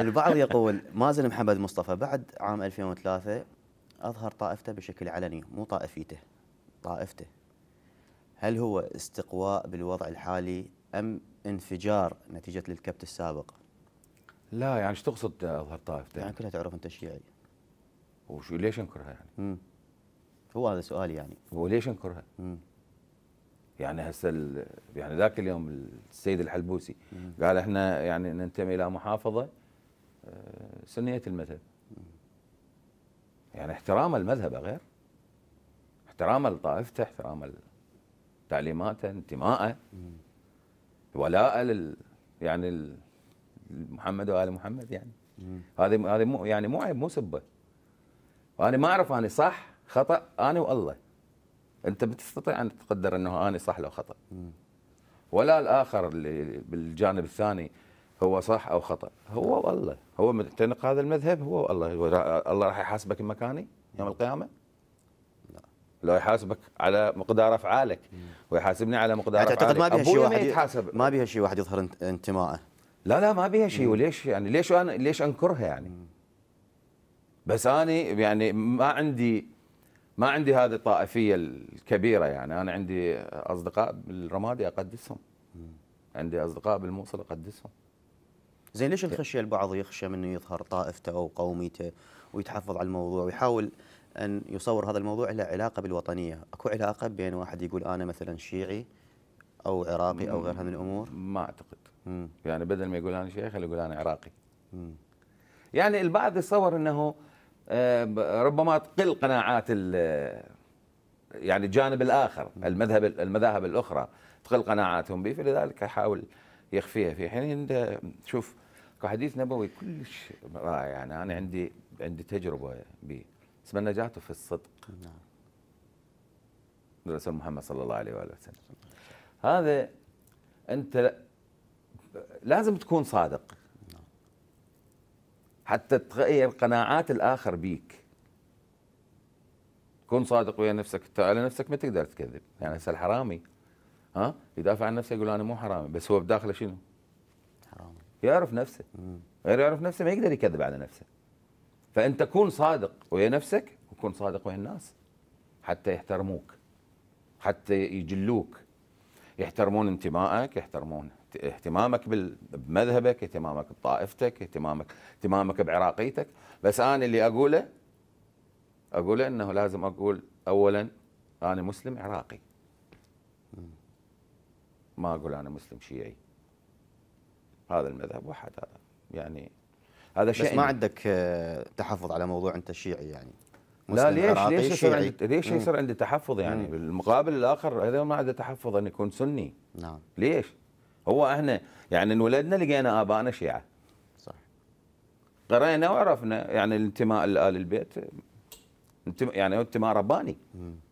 البعض يقول مازن محمد مصطفى بعد عام 2003 أظهر طائفته بشكل علني مو طائفيته طائفته هل هو استقواء بالوضع الحالي أم انفجار نتيجة للكبت السابق؟ لا يعني ايش تقصد أظهر طائفته؟ يعني كلها تعرف أنت شيعي وشو ليش انكرها يعني؟ مم. هو هذا سؤالي يعني هو ليش انكرها؟ مم. يعني هسه يعني ذاك اليوم السيد الحلبوسي مم. قال احنا يعني ننتمي الى محافظه سنية المذهب يعني احترام المذهب غير احترام لطائفته احترام تعليماته انتمائه ولاء لل يعني محمد وال محمد يعني هذه هذه مو يعني مو عيب مو سبه وانا ما اعرف اني صح خطا انا والله انت بتستطيع ان تقدر انه انا صح لو خطا ولا الاخر اللي بالجانب الثاني هو صح او خطا هو والله هو معتنق هذا المذهب هو والله الله راح يحاسبك مكاني يوم القيامه لو يحاسبك على مقدار افعالك ويحاسبني على مقدار افعالك تعتقد ما بيها شيء واحد يتحاسب ما بيها شيء واحد يظهر انتمائه لا لا ما بيها شيء وليش يعني ليش انا ليش انكرها يعني بس انا يعني ما عندي ما عندي هذه الطائفيه الكبيره يعني انا عندي اصدقاء بالرمادي اقدسهم عندي اصدقاء بالموصل اقدسهم زين ليش الخشيه البعض يخشى من يظهر طائفته او قوميته ويتحفظ على الموضوع ويحاول ان يصور هذا الموضوع له علاقه بالوطنيه، اكو علاقه بين واحد يقول انا مثلا شيعي او عراقي او غيرها من الامور؟ ما اعتقد. مم. يعني بدل ما يقول انا شيعي خليه يقول انا عراقي. مم. يعني البعض يتصور انه آه، ربما تقل قناعات يعني الجانب الاخر المذهب المذاهب الاخرى تقل قناعاتهم به فلذلك يحاول يخفيها في حين انت شوف كحديث نبوي كلش رائع يعني انا عندي عندي تجربه به اسمها النجاة في الصدق نعم الرسول محمد صلى الله عليه واله وسلم هذا انت لازم تكون صادق نعم. حتى تغير قناعات الاخر بيك كن صادق ويا نفسك انت على نفسك ما تقدر تكذب يعني هسه الحرامي ها يدافع عن نفسه يقول انا مو حرامي بس هو بداخله شنو؟ حرامي يعرف نفسه غير يعرف نفسه ما يقدر يكذب على نفسه فانت تكون صادق ويا نفسك وكون صادق ويا الناس حتى يحترموك حتى يجلوك يحترمون انتمائك يحترمون اهتمامك بمذهبك اهتمامك بطائفتك اهتمامك اهتمامك بعراقيتك بس انا اللي اقوله اقوله انه لازم اقول اولا انا مسلم عراقي ما اقول انا مسلم شيعي هذا المذهب واحد هذا يعني هذا شيء بس ما عندك آه، تحفظ على موضوع انت شيعي يعني لا ليش ليش يصير عندي ليش يصير عندي تحفظ يعني مم. بالمقابل الاخر هذا ما عنده تحفظ ان يكون سني نعم ليش؟ هو احنا يعني انولدنا لقينا ابائنا شيعه صح قرينا وعرفنا يعني الانتماء لال البيت انتماء يعني انتماء رباني مم.